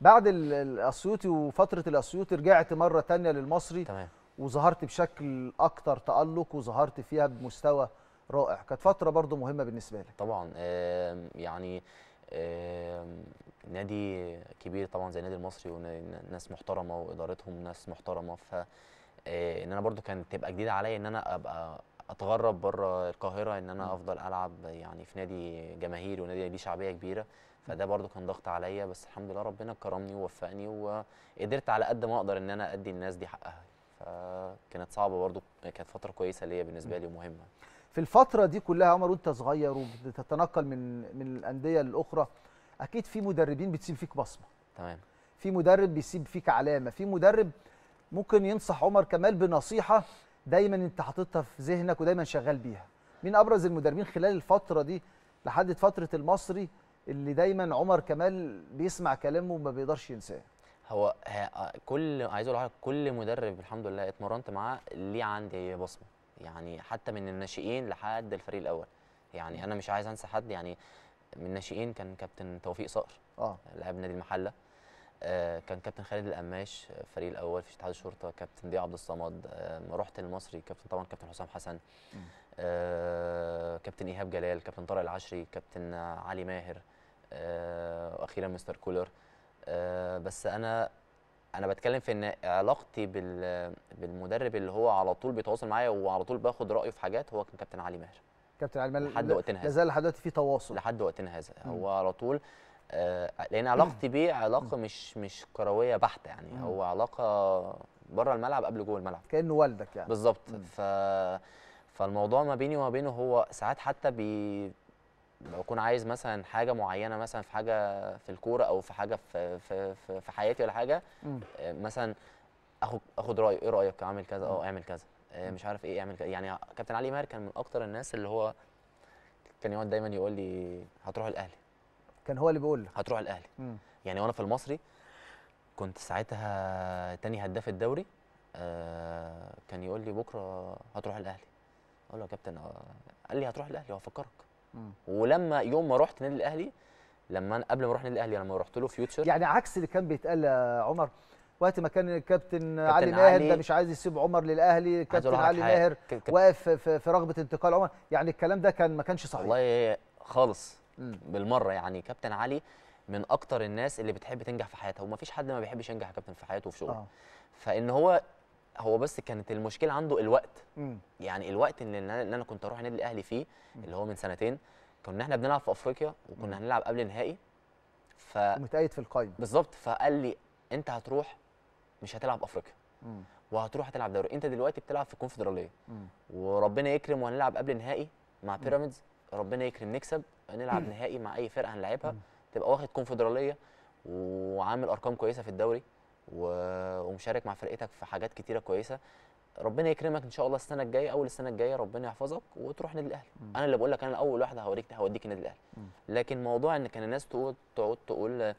بعد الاسيوطي وفتره الاسيوطي رجعت مره ثانيه للمصري تمام وظهرت بشكل اكثر تالق وظهرت فيها بمستوى رائع كانت فتره برضو مهمه بالنسبه لك طبعا يعني نادي كبير طبعا زي النادي المصري وناس محترمه وادارتهم ناس محترمه ف آه، ان انا برضو كانت تبقى جديده عليا ان انا ابقى اتغرب بره القاهره ان انا افضل العب يعني في نادي جماهيري ونادي ليه شعبيه كبيره فده برضو كان ضغط عليا بس الحمد لله ربنا كرمني ووفقني وقدرت على قد ما اقدر ان انا ادي الناس دي حقها فكانت صعبه برضو كانت فتره كويسه ليا بالنسبه لي ومهمه في الفتره دي كلها عمر وانت صغير وبتتنقل من من الانديه الاخرى اكيد في مدربين بتسيب فيك بصمه تمام في مدرب بيسيب فيك علامه في مدرب ممكن ينصح عمر كمال بنصيحه دايما انت حاططها في ذهنك ودايما شغال بيها مين ابرز المدربين خلال الفتره دي لحد فتره المصري اللي دايما عمر كمال بيسمع كلامه وما بيقدرش ينساه هو كل عايز اقول لحضرتك كل مدرب الحمد لله اتمرنت معاه ليه عندي بصمه يعني حتى من الناشئين لحد الفريق الاول يعني انا مش عايز انسى حد يعني من الناشئين كان كابتن توفيق صقر اه لاعب نادي المحله آه كان كابتن خالد القماش الفريق الاول في اتحاد الشرطه كابتن ضياء عبد الصمد آه رحت المصري كابتن طبعا كابتن حسام حسن آه كابتن ايهاب جلال كابتن طارق العشري كابتن علي ماهر آه، واخيرا مستر كولر آه، بس انا انا بتكلم في ان علاقتي بالمدرب اللي هو على طول بيتواصل معايا وعلى طول باخد رايه في حاجات هو كابتن علي ماهر كابتن علي ماهر لحد وقتنا هذا لازال لحد دلوقتي في تواصل لحد وقتنا هذا هو على طول آه، لان علاقتي بيه علاقه مش مش كرويه بحته يعني هو علاقه بره الملعب قبل جوه الملعب كانه والدك يعني بالظبط ف فالموضوع ما بيني وما بينه هو ساعات حتى بي لما بكون عايز مثلا حاجه معينه مثلا في حاجه في الكوره او في حاجه في في في, في حياتي ولا حاجه آه، مثلا اخد اخد رايه ايه رايك اعمل كذا اه اعمل كذا آه، مش عارف ايه اعمل كذا يعني كابتن علي ماهر كان من اكتر الناس اللي هو كان يقعد دايما يقول لي هتروح الاهلي كان هو اللي بيقول لك هتروح الاهلي يعني وانا في المصري كنت ساعتها تاني هداف الدوري آه، كان يقول لي بكره هتروح الاهلي اقول له يا كابتن قال لي هتروح الاهلي وهفكرك ولما يوم ما رحت النادي الاهلي لما أنا قبل ما اروح النادي الاهلي لما رحت له فيوتشر يعني عكس اللي كان بيتقال يا عمر وقت ما كان الكابتن علي ماهر ده مش عايز يسيب عمر للاهلي كابتن علي ماهر واقف في رغبه انتقال عمر يعني الكلام ده كان ما كانش صحيح والله خالص بالمره يعني كابتن علي من اكتر الناس اللي بتحب تنجح في حياتها ومفيش حد ما بيحبش ينجح كابتن في حياته وفي شغله آه. فان هو هو بس كانت المشكله عنده الوقت مم. يعني الوقت اللي إن, ان انا كنت اروح النادي الاهلي فيه مم. اللي هو من سنتين كنا احنا بنلعب في افريقيا وكنا مم. هنلعب قبل النهائي ف متأيد في القايمه بالظبط فقال لي انت هتروح مش هتلعب افريقيا مم. وهتروح هتلعب دوري انت دلوقتي بتلعب في الكونفدراليه وربنا يكرم وهنلعب قبل النهائي مع بيراميدز ربنا يكرم نكسب نلعب نهائي مع اي فرقه هنلعبها تبقى واخد كونفدراليه وعامل ارقام كويسه في الدوري ومشارك مع فرقتك في حاجات كتيره كويسه ربنا يكرمك ان شاء الله السنه الجايه اول السنه الجايه ربنا يحفظك وتروح نادي الاهلي انا اللي بقول لك انا اول واحده هوريك هوديك نادي الاهلي لكن موضوع ان كان الناس تقعد تقعد تقول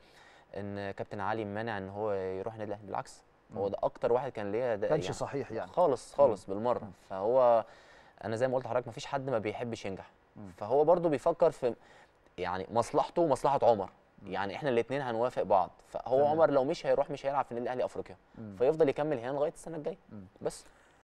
ان كابتن علي مانع ان هو يروح نادي الاهلي بالعكس هو ده اكتر واحد كان ليا ده كانش يعني صحيح يعني خالص خالص مم. بالمره مم. فهو انا زي ما قلت لحضرتك مفيش حد ما بيحبش ينجح مم. فهو برضو بيفكر في يعني مصلحته ومصلحه عمر يعني احنا الاثنين هنوافق بعض فهو عمر لو مش هيروح مش هيلعب في النادي الاهلي افريقيا فيفضل يكمل هنا لغايه السنه الجايه بس